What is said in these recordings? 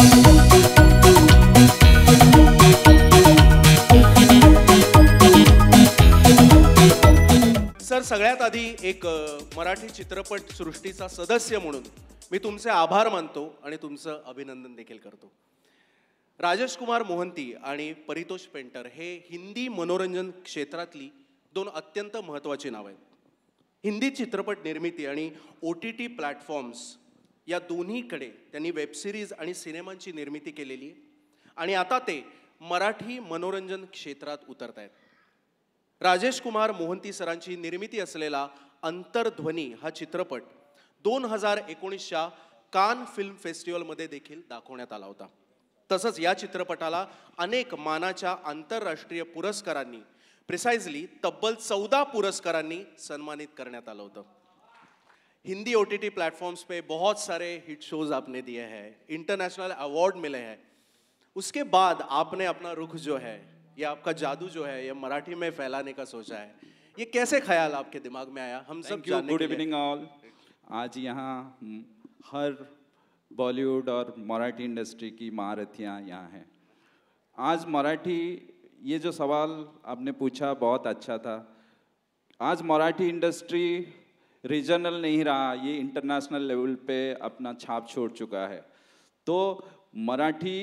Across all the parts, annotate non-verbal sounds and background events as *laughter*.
Sir सगळ्यात आधी एक मराठी चित्रपट सृष्टीचा सदस्य म्हणून मी तुमचे आभार मानतो आणि तुमचं अभिनंदन देखील करतो राजेश कुमार मोहंती आणि परितोष पेंटर हे हिंदी मनोरंजन क्षेत्रातली दोन अत्यंत महत्त्वाची नावं आहेत हिंदी चित्रपट निर्मिती आणि ओ टी टी प्लॅटफॉर्म्स या दोन्हीकडे त्यांनी वेबसिरीज आणि सिनेमांची निर्मिती केलेली आहे आणि आता ते मराठी मनोरंजन क्षेत्रात उतरत आहेत राजेश कुमार मोहंती सरांची निर्मिती असलेला अंतरध्वनी हा चित्रपट दोन हजार एकोणीसच्या कान फिल्म फेस्टिवलमध्ये देखील दाखवण्यात आला होता तसंच या चित्रपटाला अनेक मानाच्या आंतरराष्ट्रीय पुरस्कारांनी प्रिसाइजली तब्बल चौदा पुरस्कारांनी सन्मानित करण्यात आलं होतं हिंदी ओ टी प्लेटफॉर्म्स पे बहुत सारे हिट शोज आपने दिए हैं इंटरनेशनल अवार्ड मिले हैं उसके बाद आपने अपना रुख जो है ये आपका जादू जो है ये मराठी में फैलाने का सोचा है ये कैसे ख्याल आपके दिमाग में आया हम सब गुड इवनिंग ऑल आज यहाँ हम्म, हर बॉलीवुड और मराठी इंडस्ट्री की महारथियाँ यहाँ हैं आज मराठी ये जो सवाल आपने पूछा बहुत अच्छा था आज मराठी इंडस्ट्री रीजनल नहीं रहा ये इंटरनेशनल लेवल पे अपना छाप छोड़ चुका है तो मराठी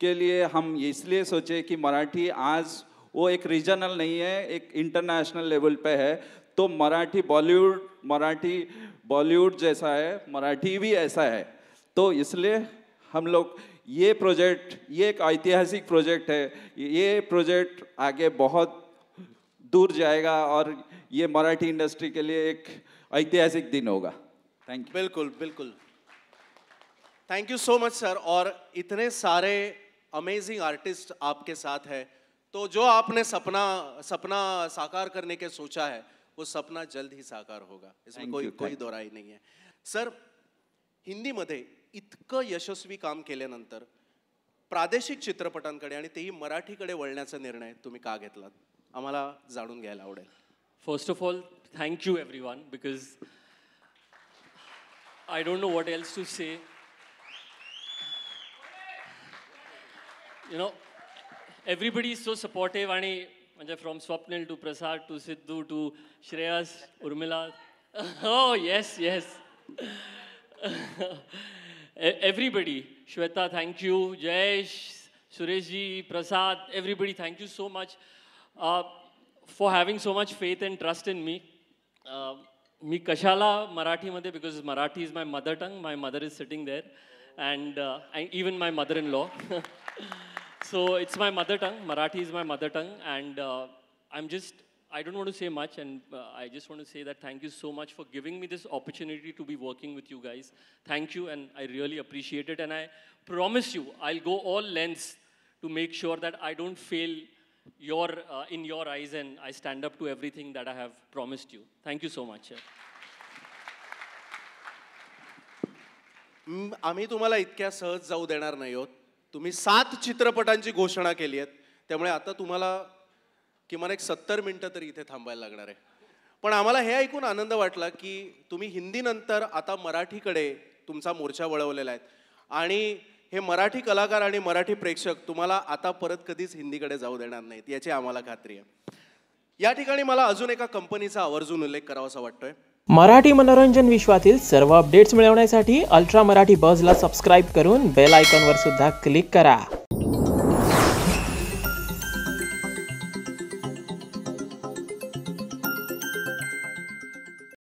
के लिए हम इसलिए सोचे कि मराठी आज वो एक रीजनल नहीं है एक इंटरनेशनल लेवल पे है तो मराठी बॉलीवुड मराठी बॉलीवुड जैसा है मराठी भी ऐसा है तो इसलिए हम लोग ये प्रोजेक्ट ये एक ऐतिहासिक प्रोजेक्ट है ये प्रोजेक्ट आगे बहुत दूर जाएगा और ये मराठी इंडस्ट्री के लिए एक ऐतिहासिक दिन होगा थैंक यू बिल्कुल बिल्कुल thank you so much sir और इतने सारे अमेजिंग आर्टिस्ट आपके साथ है तो जो आपने सपना सपना साकार करने के सोचा है वो सपना जल्द ही साकार होगा इसमें कोई you, कोई दोराई नहीं है सर हिंदी मध्ये इतकं यशस्वी काम केल्यानंतर प्रादेशिक चित्रपटांकडे आणि तेही मराठीकडे वळण्याचा निर्णय तुम्ही का घेतलात आम्हाला जाणून घ्यायला आवडेल First of all, thank you everyone because I don't know what else to say. You know, everybody is so supportive. Ani, from Swapnil to Prasad to Siddhu to Shreyas, Urmila. *laughs* oh, yes, yes. everybody. Shweta, thank you. Jayesh, Sureshji, Prasad, everybody, thank you so much. Uh, for having so much faith and trust in me. Uh, मी कशाला मराठीमध्ये because Marathi is my mother tongue my mother is sitting there and even my mother-in-law. *laughs* So it's my mother tongue. Marathi is my mother tongue, and and I am I don't want to say much, and uh, I just want to say that thank you so much for giving me this opportunity to be working with you guys. Thank you, and I really appreciate it. And I promise you, I'll go all lengths to make sure that I don't fail your, uh, in your eyes, and I stand up to everything that I have promised you. Thank you so much. आम्ही तुम्हाला इतक्या सहज जाऊ देणार नाही आहोत तुम्ही सात चित्रपटांची घोषणा केली आहेत त्यामुळे आता तुम्हाला किमान एक सत्तर मिनटं तरी इथे थांबायला लागणार आहे पण आम्हाला हे ऐकून आनंद वाटला की तुम्ही हिंदीनंतर आता मराठीकडे तुमचा मोर्चा वळवलेला आहे आणि हे मराठी कलाकार आणि मराठी प्रेक्षक तुम्हाला आता परत कधीच हिंदीकडे जाऊ देणार नाहीत याची आम्हाला खात्री आहे या ठिकाणी मला अजून एका कंपनीचा आवर्जून उल्लेख करावासा वाटतोय मराठी मनोरंजन विश्वातील सर्व अपडेट्स मिळवण्यासाठी अल्ट्रा मराठी बजला सबस्क्राईब करून बेल आयकॉनवर सुद्धा क्लिक करा